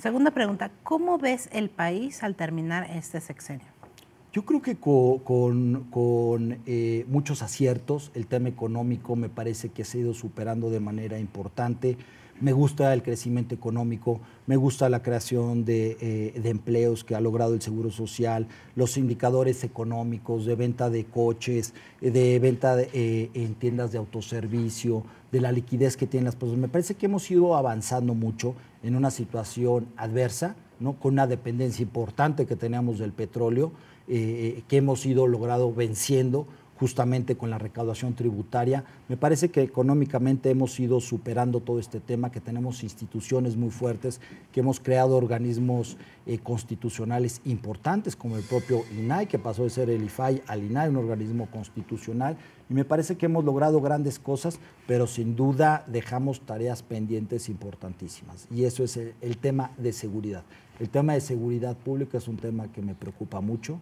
Segunda pregunta, ¿cómo ves el país al terminar este sexenio? Yo creo que con, eh, muchos aciertos, el tema económico me parece que se ha ido superando de manera importante me gusta el crecimiento económico, me gusta la creación eh, de, empleos que ha logrado el Seguro Social, los indicadores económicos de venta de coches, eh, de venta eh, en tiendas de autoservicio, de la liquidez que tienen las personas. Me parece que hemos ido avanzando mucho en una situación adversa, ¿no? con una dependencia importante que teníamos del petróleo, que hemos ido logrado venciendo justamente con la recaudación tributaria. Me parece que económicamente hemos ido superando todo este tema, que tenemos instituciones muy fuertes, que hemos creado organismos eh, constitucionales importantes, como el propio INAI, que pasó de ser el IFAI al INAI, un organismo constitucional. Y me parece que hemos logrado grandes cosas, pero sin duda dejamos tareas pendientes importantísimas. Y eso es el tema de seguridad. El tema de seguridad pública es un tema que me preocupa mucho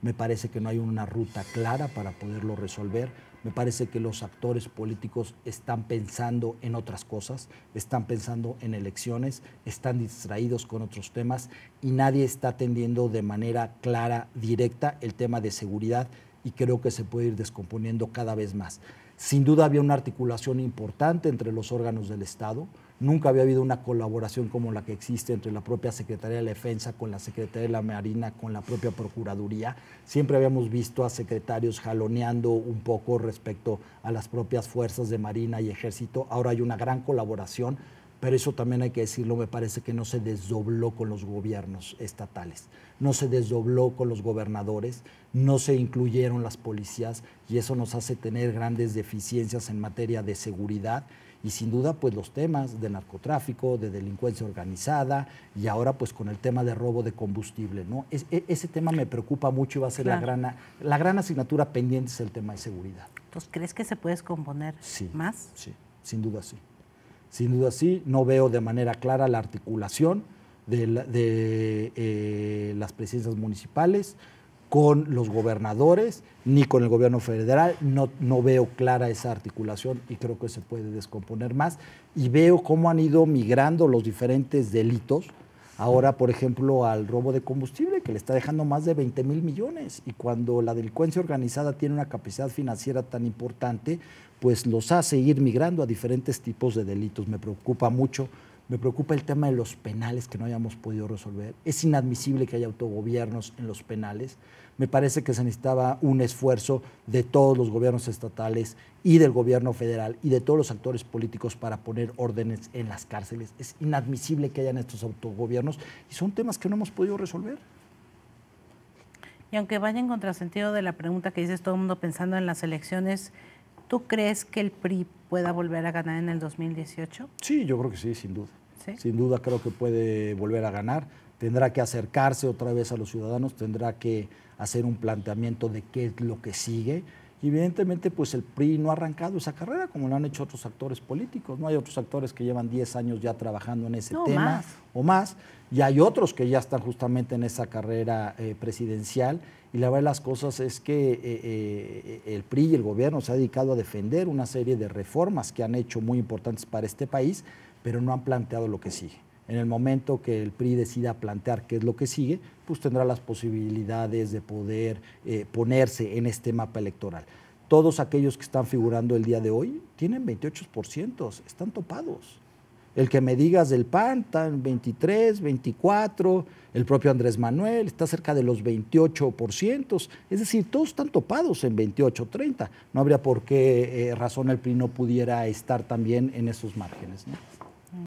me parece que no hay una ruta clara para poderlo resolver. Me parece que los actores políticos están pensando en otras cosas, están pensando en elecciones, están distraídos con otros temas y nadie está atendiendo de manera clara, directa, el tema de seguridad y creo que se puede ir descomponiendo cada vez más. Sin duda había una articulación importante entre los órganos del Estado. Nunca había habido una colaboración como la que existe entre la propia Secretaría de la Defensa, con la Secretaría de la Marina, con la propia Procuraduría. Siempre habíamos visto a secretarios jaloneando un poco respecto a las propias fuerzas de Marina y Ejército. Ahora hay una gran colaboración pero eso también hay que decirlo, me parece que no se desdobló con los gobiernos estatales, no se desdobló con los gobernadores, no se incluyeron las policías y eso nos hace tener grandes deficiencias en materia de seguridad y sin duda pues los temas de narcotráfico, de delincuencia organizada y ahora pues con el tema de robo de combustible, ¿no? E, ese tema me preocupa mucho y va a ser la, gran, la gran asignatura pendiente es el tema de seguridad. Entonces, pues, ¿crees que se puede descomponer más? Sí, sin duda sí. Sin duda sí, no veo de manera clara la articulación de, eh, las presidencias municipales con los gobernadores ni con el gobierno federal. no veo clara esa articulación y creo que se puede descomponer más. Y veo cómo han ido migrando los diferentes delitos Ahora, por ejemplo, al robo de combustible, que le está dejando más de 20 mil millones. Y cuando la delincuencia organizada tiene una capacidad financiera tan importante, pues los hace ir migrando a diferentes tipos de delitos. Me preocupa mucho me preocupa el tema de los penales que no hayamos podido resolver. Es inadmisible que haya autogobiernos en los penales. Me parece que se necesitaba un esfuerzo de todos los gobiernos estatales y del gobierno federal y de todos los actores políticos para poner órdenes en las cárceles. Es inadmisible que hayan estos autogobiernos y son temas que no hemos podido resolver. Y aunque vaya en contrasentido de la pregunta que dices todo el mundo pensando en las elecciones, ¿tú crees que el PRI pueda volver a ganar en el 2018? Sí, yo creo que sí, sin duda. Sin duda creo que puede volver a ganar. Tendrá que acercarse otra vez a los ciudadanos, tendrá que hacer un planteamiento de qué es lo que sigue y evidentemente, pues el PRI no ha arrancado esa carrera como lo han hecho otros actores políticos. No hay otros actores que llevan 10 años ya trabajando en ese tema o más. Y hay otros que ya están justamente en esa carrera eh, presidencial. Y la verdad de las cosas es que eh, eh, el PRI y el gobierno se ha dedicado a defender una serie de reformas que han hecho muy importantes para este país, pero no han planteado lo que sigue en el momento que el PRI decida plantear qué es lo que sigue, pues tendrá las posibilidades de poder eh, ponerse en este mapa electoral. Todos aquellos que están figurando el día de hoy tienen 28%, están topados. El que me digas del PAN están 23, 24, el propio Andrés Manuel está cerca de los 28%, es decir, todos están topados en 28, 30. No habría por qué eh, razón el PRI no pudiera estar también en esos márgenes.